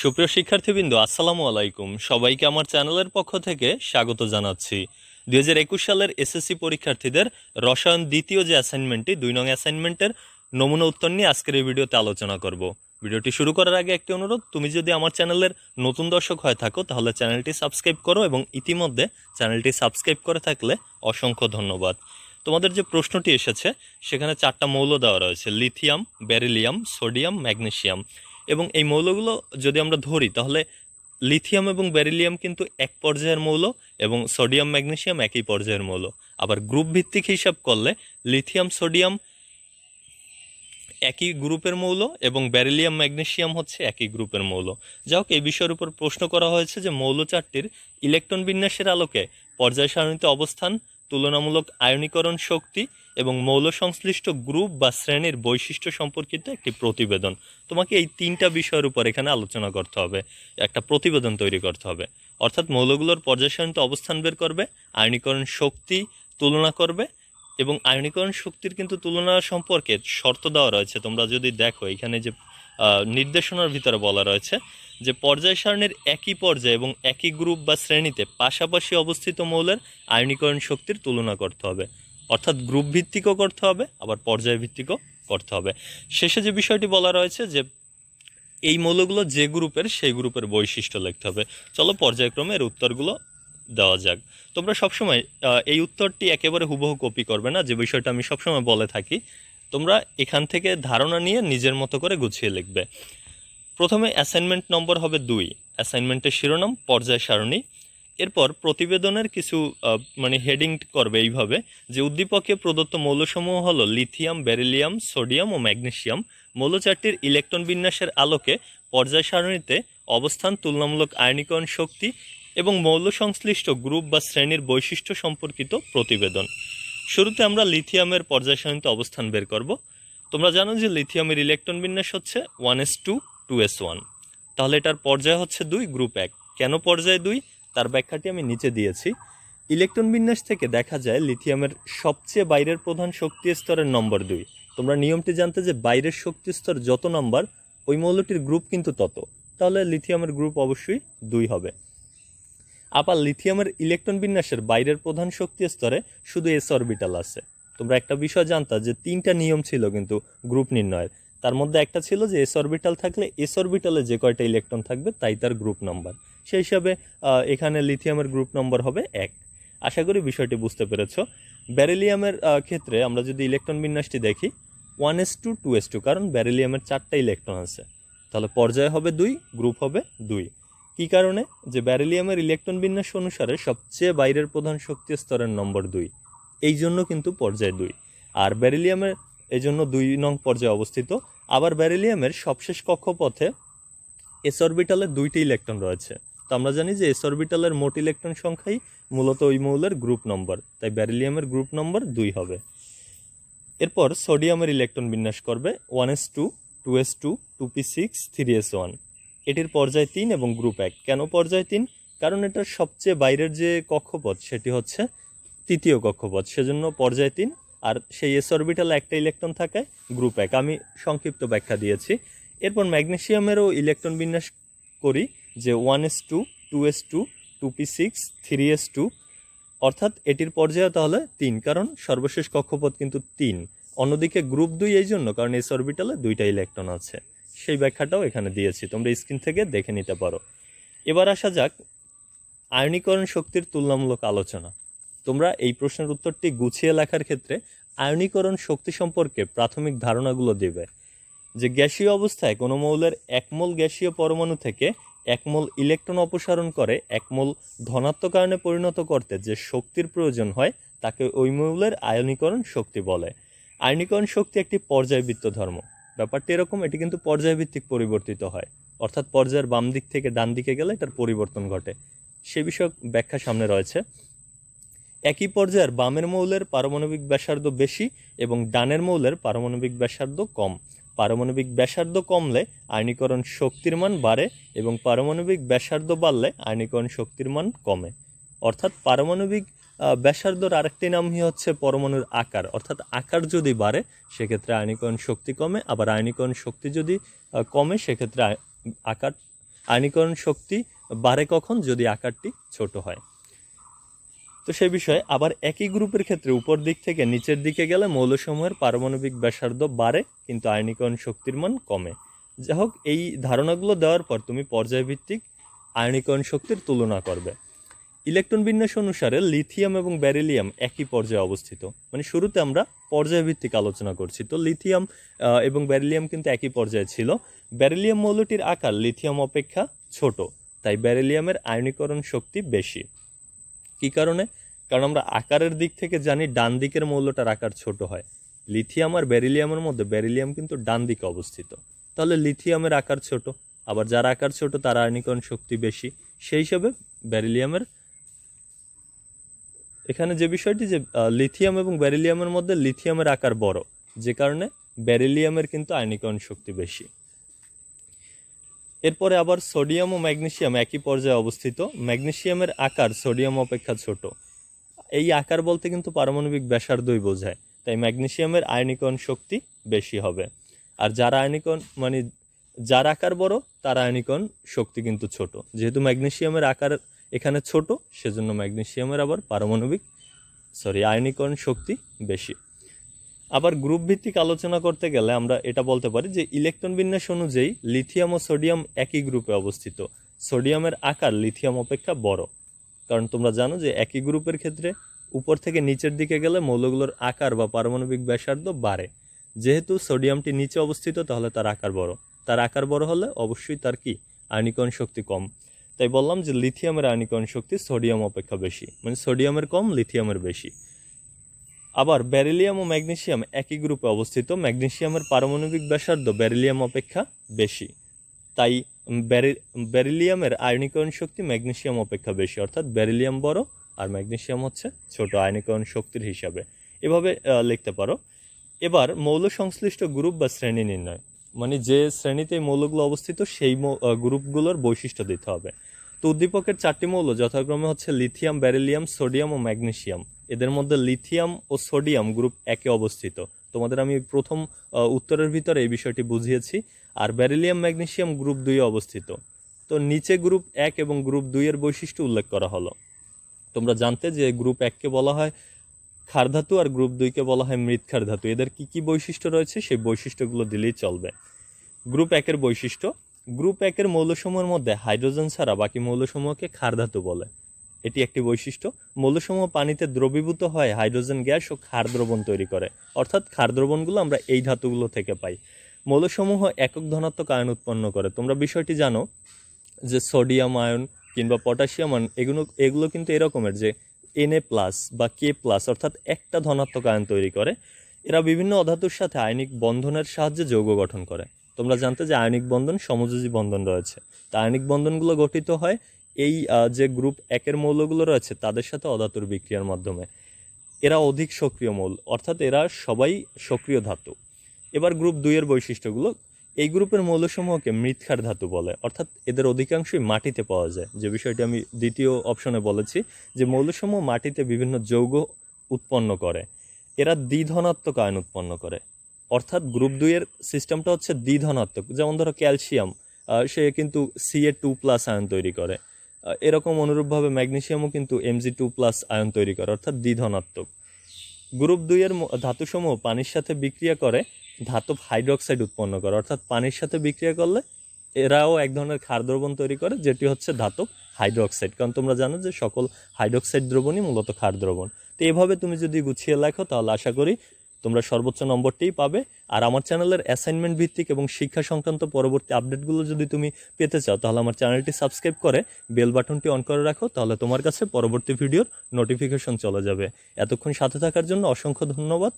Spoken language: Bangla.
সুপ্রিয় শিক্ষার্থীবৃন্দ আসসালামু আলাইকুম সবাইকে আমার চ্যানেলের পক্ষ থেকে স্বাগত জানাচ্ছি দুই সালের এসএসসি পরীক্ষার্থীদের রসায়ন দ্বিতীয় যে অ্যাসাইনমেন্টটি দুই নং অ্যাসাইনমেন্টের নমুনা উত্তর নিয়ে আজকের এই ভিডিওতে আলোচনা করব ভিডিওটি শুরু করার আগে একটি অনুরোধ তুমি যদি আমার চ্যানেলের নতুন দর্শক হয়ে থাকো তাহলে চ্যানেলটি সাবস্ক্রাইব করো এবং ইতিমধ্যে চ্যানেলটি সাবস্ক্রাইব করে থাকলে অসংখ্য ধন্যবাদ তোমাদের যে প্রশ্নটি এসেছে সেখানে চারটা মৌল দেওয়া রয়েছে লিথিয়াম ব্যারিলিয়াম সোডিয়াম ম্যাগনেশিয়াম এবং এই মৌলগুলো যদি আমরা ধরি তাহলে লিথিয়াম এবং বেরিলিয়াম কিন্তু এক পর্যায়ের মৌল এবং সোডিয়াম ম্যাগনেশিয়াম একই পর্যায়ের মৌল আবার গ্রুপ ভিত্তিক হিসাব করলে লিথিয়াম সোডিয়াম একই গ্রুপের মৌল এবং ব্যারিলিয়াম ম্যাগনেশিয়াম হচ্ছে একই গ্রুপের মৌল যা হোক এই বিষয়ের উপর প্রশ্ন করা হয়েছে যে মৌল চারটির ইলেকট্রন বিন্যাসের আলোকে পর্যায় সারণীতে অবস্থান তুলনামূলক আয়নীকরণ শক্তি এবং মৌল সংশ্লিষ্ট গ্রুপ বা শ্রেণীর বৈশিষ্ট্য সম্পর্কিত একটি প্রতিবেদন তোমাকে এই তিনটা বিষয়ের উপর এখানে আলোচনা করতে হবে একটা প্রতিবেদন তৈরি করতে হবে অর্থাৎ মৌলগুলোর পর্যায়সারণিত অবস্থান বের করবে আয়নীকরণ শক্তি তুলনা করবে এবং আয়নীকরণ শক্তির কিন্তু তুলনা সম্পর্কে শর্ত দেওয়া রয়েছে তোমরা যদি দেখো এখানে যে নির্দেশনার ভিতরে বলা রয়েছে যে পর্যায় সারণের একই পর্যায়ে এবং একই গ্রুপ বা শ্রেণীতে পাশাপাশি অবস্থিত মৌলের আয়নীকরণ শক্তির তুলনা করতে হবে অর্থাৎ গ্রুপ ভিত্তিকও করতে হবে আবার পর্যায় ভিত্তিকও করতে হবে শেষে যে বিষয়টি বলা রয়েছে যে এই মৌলগুলো যে গ্রুপের সেই গ্রুপের বৈশিষ্ট্য লিখতে হবে চলো পর্যায়ক্রমে এর উত্তরগুলো দেওয়া যাক তোমরা সবসময় এই উত্তরটি একেবারে হুবহু কপি করবে না যে বিষয়টা আমি সবসময় বলে থাকি তোমরা এখান থেকে ধারণা নিয়ে নিজের মতো করে গুছিয়ে লিখবে প্রথমে অ্যাসাইনমেন্ট নম্বর হবে দুই অ্যাসাইনমেন্টের শিরোনাম পর্যায় সারণী এরপর প্রতিবেদনের কিছু মানে হেডিং করবে এইভাবে যে উদ্দীপকে প্রদত্ত মৌলসমূহ হল লিথিয়াম বেরিলিয়াম সোডিয়াম ও ম্যাগনেশিয়াম মৌলচারটির ইলেকট্রন বিন্যাসের আলোকে পর্যায় সারণীতে অবস্থান তুলনামূলক আয়নিকরণ শক্তি এবং মৌল সংশ্লিষ্ট গ্রুপ বা শ্রেণীর বৈশিষ্ট্য সম্পর্কিত প্রতিবেদন শুরুতে আমরা লিথিয়ামের পর্যায় সারণীতে অবস্থান বের করব তোমরা জানো যে লিথিয়ামের ইলেকট্রন বিন্যাস হচ্ছে one S two two S one তাহলে এটার পর্যায় হচ্ছে দুই গ্রুপ এক কেন পর্যায় দুই তার ব্যাখ্যাটি আমি নিচে দিয়েছি ইলেকট্রন বিন্যাস থেকে দেখা যায় লিথিয়ামের সবচেয়ে বাইরের প্রধান শক্তি স্তরের নম্বর দুই তোমরা নিয়মটি জানতে যে বাইরের শক্তি স্তর যত নম্বর ওই মৌলটির গ্রুপ কিন্তু তত তাহলে লিথিয়ামের গ্রুপ অবশ্যই দুই হবে আবার লিথিয়ামের ইলেকট্রন বিন্যাসের বাইরের প্রধান শক্তি স্তরে শুধু এস অরবিটাল আছে তোমরা একটা বিষয় জানতা যে তিনটা নিয়ম ছিল কিন্তু গ্রুপ নির্ণয়ের তার মধ্যে একটা ছিল যে এস অরবিটাল থাকলে এস অরবিটালে যে কয়টা ইলেকট্রন থাকবে তাই তার গ্রুপ নাম্বার সেই হিসাবে এখানে লিথিয়ামের গ্রুপ নম্বর হবে এক আশা করি বিষয়টি বুঝতে পেরেছ ব্যারেলিয়ামের ক্ষেত্রে আমরা যদি ইলেকট্রন বিন্যাসটি দেখি one S two two S two কারণ ব্যারেলিয়ামের চারটা ইলেকট্রন আছে তাহলে পর্যায় হবে দুই গ্রুপ হবে দুই কী কারণে যে ব্যারেলিয়ামের ইলেকট্রন বিন্যাস অনুসারে সবচেয়ে বাইরের প্রধান শক্তি স্তরের নম্বর দুই এই জন্য কিন্তু পর্যায় দুই আর ব্যারেলিয়ামের এই জন্য দুই নং পর্যায়ে অবস্থিত আবার ব্যারিলিয়ামের সবশেষ কক্ষপথে এস অরবিটালের দুইটি ইলেকট্রন রয়েছে তো আমরা জানি যে এস অরবিটালের মোট ইলেকট্রন সংখ্যাই মূলত ওই মৌলের গ্রুপ নম্বর তাই ব্যারিলিয়ামের গ্রুপ নম্বর দুই হবে এরপর সোডিয়ামের ইলেকট্রন বিন্যাস করবে one S two two S two two P six three S one এটির পর্যায় তিন এবং গ্রুপ এক কেন পর্যায় তিন কারণ এটার সবচেয়ে বাইরের যে কক্ষপথ সেটি হচ্ছে তৃতীয় কক্ষপথ সেজন্য পর্যায় তিন আর সেই এস অরবিটালে একটা ইলেকট্রন থাকে গ্রুপ এক আমি সংক্ষিপ্ত ব্যাখ্যা দিয়েছি এরপর ম্যাগনেশিয়ামেরও ইলেকট্রন বিন্যাস করি যে one S two two S two two P six three S two অর্থাৎ এটির পর্যায়ে তাহলে তিন কারণ সর্বশেষ কক্ষপথ কিন্তু তিন অন্যদিকে গ্রুপ দুই এই জন্য কারণ এস অরবিটালে দুইটা ইলেকট্রন আছে সেই ব্যাখ্যাটাও এখানে দিয়েছি তোমরা স্ক্রিন থেকে দেখে নিতে পারো এবার আসা যাক আয়নীকরণ শক্তির তুলনামূলক আলোচনা তোমরা এই প্রশ্নের উত্তরটি গুছিয়ে লেখার ক্ষেত্রে আয়নীকরণ শক্তি সম্পর্কে প্রাথমিক ধারণাগুলো দেবে যে গ্যাসীয় অবস্থায় কোনো মৌলের একমল গ্যাসীয় পরমাণু থেকে একমল ইলেকট্রন অপসারণ করে একমল ধনাত্মক আয়নে পরিণত করতে যে শক্তির প্রয়োজন হয় তাকে ওই মৌলের আয়নীকরণ শক্তি বলে আয়নীকরণ শক্তি একটি পর্যায়বৃত্ত ধর্ম ব্যাপারটি এরকম এটি কিন্তু পর্যায়ভিত্তিক পরিবর্তিত হয় অর্থাৎ পর্যায়ের বাম দিক থেকে ডান দিকে গেলে এটার পরিবর্তন ঘটে সে বিষয়ক ব্যাখ্যা সামনে রয়েছে একই পর্যায়ের বামের মৌলের পারমাণবিক ব্যাসার্ধ বেশি এবং ডানের মৌলের পারমাণবিক ব্যাসার্ধ কম পারমাণবিক ব্যাসার্ধ কমলে আয়নীকরণ শক্তির মান বাড়ে এবং পারমাণবিক ব্যাসার্ধ বাড়লে আয়নীকরণ শক্তির মান কমে অর্থাৎ পারমাণবিক ব্যাসার্ধর আরেকটি নামই হচ্ছে পরমাণুর আকার অর্থাৎ আকার যদি বাড়ে সেক্ষেত্রে আয়নীকরণ শক্তি কমে আবার আইনীকরণ শক্তি যদি কমে সেক্ষেত্রে আকার আইনীকরণ শক্তি বাড়ে কখন যদি আকারটি ছোট হয় তো সে বিষয়ে আবার একই গ্রুপের ক্ষেত্রে উপর দিক থেকে নিচের দিকে গেলে মৌলসমূহের পারমাণবিক ব্যাসার্ধ বাড়ে কিন্তু আয়নিকরণ শক্তির মান কমে যা হোক এই ধারণাগুলো দেওয়ার পর তুমি পর্যায়ভিত্তিক আয়নিকরণ শক্তির তুলনা করবে ইলেকট্রন বিন্যাস অনুসারে লিথিয়াম এবং ব্যারিলিয়াম একই পর্যায়ে অবস্থিত মানে শুরুতে আমরা পর্যায়ভিত্তিক আলোচনা করছি তো লিথিয়াম এবং ব্যারিলিয়াম কিন্তু একই পর্যায়ে ছিল ব্যারিলিয়াম মৌলটির আকার লিথিয়াম অপেক্ষা ছোট তাই ব্যারিলিয়ামের আয়নীকরণ শক্তি বেশি কি কারণে কারণ আমরা আকারের দিক থেকে জানি ডান দিকের মৌলটার আকার ছোট হয় লিথিয়াম আর ব্যারিলিয়ামের মধ্যে ব্যারিলিয়াম কিন্তু ডান দিকে অবস্থিত তাহলে লিথিয়ামের আকার ছোট আবার যার আকার ছোট তার আয়নিকরণ শক্তি বেশি সেই হিসাবে ব্যারিলিয়ামের এখানে যে বিষয়টি যে লিথিয়াম এবং ব্যারিলিয়ামের মধ্যে লিথিয়ামের আকার বড় যে কারণে ব্যারিলিয়ামের কিন্তু আয়নিকরণ শক্তি বেশি এরপরে আবার সোডিয়াম ও ম্যাগনেশিয়াম একই পর্যায়ে অবস্থিত ম্যাগনেশিয়ামের আকার সোডিয়াম অপেক্ষা ছোট এই আকার বলতে কিন্তু পারমাণবিক ব্যাসার্ধই বোঝায় তাই ম্যাগনেশিয়ামের আয়নিকরণ শক্তি বেশি হবে আর যারা আয়নিকরণ মানে যার আকার বড় তার আয়নিকরণ শক্তি কিন্তু ছোট যেহেতু ম্যাগনেশিয়ামের আকার এখানে ছোট সেজন্য ম্যাগনেশিয়ামের আবার পারমাণবিক সরি আয়নিকরণ শক্তি বেশি আবার গ্রুপ ভিত্তিক আলোচনা করতে গেলে আমরা এটা বলতে পারি যে ইলেকট্রন বিন্যাস অনুযায়ী লিথিয়াম ও সোডিয়াম একই গ্রুপে অবস্থিত সোডিয়ামের আকার লিথিয়াম অপেক্ষা বড় কারণ তোমরা জানো যে একই গ্রুপের ক্ষেত্রে উপর থেকে নিচের দিকে গেলে মৌলগুলোর আকার বা পারমাণবিক ব্যাসার্ধ বাড়ে যেহেতু সোডিয়ামটি নিচে অবস্থিত তাহলে তার আকার বড় তার আকার বড় হলে অবশ্যই তার কি আয়নিকরণ শক্তি কম তাই বললাম যে লিথিয়ামের আয়নিকরণ শক্তি সোডিয়াম অপেক্ষা বেশি মানে সোডিয়ামের কম লিথিয়ামের বেশি আবার ব্যারিলিয়াম ও ম্যাগনেশিয়াম একই গ্রুপে অবস্থিত ম্যাগনেশিয়ামের পারমাণবিক ব্যাসার্ধ ব্যারিলিয়াম অপেক্ষা বেশি তাই ব্যারিলিয়ামের আয়নীকরণ শক্তি ম্যাগনেশিয়াম অপেক্ষা বেশি অর্থাৎ ব্যারিলিয়াম বড় আর ম্যাগনেশিয়াম হচ্ছে ছোট আয়নীকরণ শক্তির হিসাবে এভাবে লিখতে পারো এবার মৌল সংশ্লিষ্ট গ্রুপ বা শ্রেণী নির্ণয় মানে যে শ্রেণীতে মৌলগুলো অবস্থিত সেই গ্রুপগুলোর বৈশিষ্ট্য দিতে হবে তো উদ্দীপকের চারটি মৌল যথাক্রমে হচ্ছে লিথিয়াম ব্যারিলিয়াম সোডিয়াম ও ম্যাগনেশিয়াম এদের মধ্যে লিথিয়াম ও সোডিয়াম গ্রুপ একে অবস্থিত তোমাদের আমি প্রথম উত্তরের ভিতরে এই বিষয়টি বুঝিয়েছি আর ব্যারিলিয়াম ম্যাগনেশিয়াম গ্রুপ দুই অবস্থিত তো নিচে গ্রুপ এক এবং গ্রুপ দুইয়ের বৈশিষ্ট্য উল্লেখ করা হলো তোমরা জানতে যে গ্রুপ এককে বলা হয় খারধাতু আর গ্রুপ দুইকে বলা হয় মৃৎক্ষার ধাতু এদের কি কি বৈশিষ্ট্য রয়েছে সেই বৈশিষ্ট্যগুলো দিলেই চলবে গ্রুপ একের বৈশিষ্ট্য গ্রুপ একের মৌলসমূহের মধ্যে হাইড্রোজেন ছাড়া বাকি মৌলসমূহকে ধাতু বলে এটি একটি বৈশিষ্ট্য মৌলসমূহ পানিতে দ্রবীভূত হয় হাইড্রোজেন গ্যাস ও ক্ষার দ্রবণ তৈরি করে অর্থাৎ ক্ষার দ্রবণগুলো আমরা এই ধাতুগুলো থেকে পাই মৌলসমূহ একক ধনাত্মক আয়ন উৎপন্ন করে তোমরা বিষয়টি জানো যে সোডিয়াম আয়ন কিংবা পটাশিয়াম আয়ন এগুলো এগুলো কিন্তু এরকমের যে এনএ প্লাস বা কে প্লাস অর্থাৎ একটা ধনাত্মক আয়ন তৈরি করে এরা বিভিন্ন অধাতুর সাথে আয়নিক বন্ধনের সাহায্যে যৌগ গঠন করে তোমরা জানতে যে আয়নিক বন্ধন সমযোজী বন্ধন রয়েছে তা আয়নিক বন্ধনগুলো গঠিত হয় এই যে গ্রুপ একের মৌলগুলো রয়েছে তাদের সাথে অধাতুর বিক্রিয়ার মাধ্যমে এরা অধিক সক্রিয় মৌল অর্থাৎ এরা সবাই সক্রিয় ধাতু এবার গ্রুপ দুইয়ের বৈশিষ্ট্যগুলো এই গ্রুপের মৌলসমূহকে মৃৎক্ষার ধাতু বলে অর্থাৎ এদের অধিকাংশই মাটিতে পাওয়া যায় যে বিষয়টি আমি দ্বিতীয় অপশনে বলেছি যে মৌলসমূহ মাটিতে বিভিন্ন যৌগ উৎপন্ন করে এরা দ্বিধনাত্মক আয়ন উৎপন্ন করে অর্থাৎ গ্রুপ দুইয়ের সিস্টেমটা হচ্ছে দ্বিধনাত্মক যেমন ধরো ক্যালসিয়াম সে কিন্তু সিএ টু প্লাস আয়ন তৈরি করে এরকম অনুরূপভাবে ম্যাগনেশিয়ামও কিন্তু এমজি টু প্লাস আয়ন তৈরি করে অর্থাৎ দ্বিধনাত্মক গ্রুপ দুইয়ের ধাতুসমূহ পানির সাথে বিক্রিয়া করে ধাতব হাইড্রোক্সাইড উৎপন্ন করে অর্থাৎ পানির সাথে বিক্রিয়া করলে এরাও এক ধরনের ক্ষার দ্রবণ তৈরি করে যেটি হচ্ছে ধাতব হাইড্রোক্সাইড কারণ তোমরা জানো যে সকল হাইড্রোক্সাইড দ্রবণই মূলত ক্ষার দ্রবণ তো এভাবে তুমি যদি গুছিয়ে লেখো তাহলে আশা করি তোমরা সর্বোচ্চ নম্বরটিই পাবে আর আমার চ্যানেলের অ্যাসাইনমেন্ট ভিত্তিক এবং শিক্ষা সংক্রান্ত পরবর্তী আপডেটগুলো যদি তুমি পেতে চাও তাহলে আমার চ্যানেলটি সাবস্ক্রাইব করে বেল বাটনটি অন করে রাখো তাহলে তোমার কাছে পরবর্তী ভিডিওর নোটিফিকেশন চলে যাবে এতক্ষণ সাথে থাকার জন্য অসংখ্য ধন্যবাদ